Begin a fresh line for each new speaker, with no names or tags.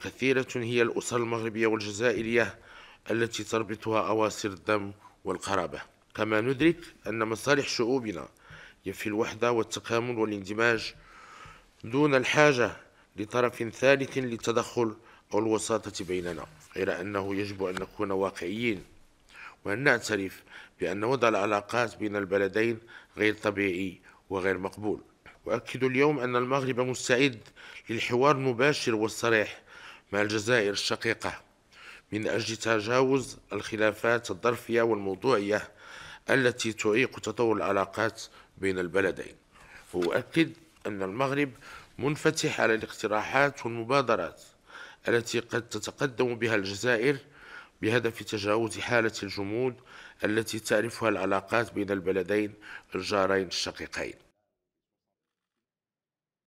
وكثيرة هي الأسر المغربية والجزائرية التي تربطها أواصر الدم والقرابة كما ندرك أن مصالح شعوبنا في الوحدة والتكامل والاندماج دون الحاجة لطرف ثالث للتدخل أو الوساطة بيننا غير أنه يجب أن نكون واقعيين وأن نعترف بأن وضع العلاقات بين البلدين غير طبيعي وغير مقبول وأكد اليوم أن المغرب مستعد للحوار المباشر والصريح مع الجزائر الشقيقة من أجل تجاوز الخلافات الظرفية والموضوعية التي تعيق تطور العلاقات بين البلدين وأؤكد أن المغرب منفتح على الاقتراحات والمبادرات التي قد تتقدم بها الجزائر بهدف تجاوز حالة الجمود التي تعرفها العلاقات بين البلدين الجارين الشقيقين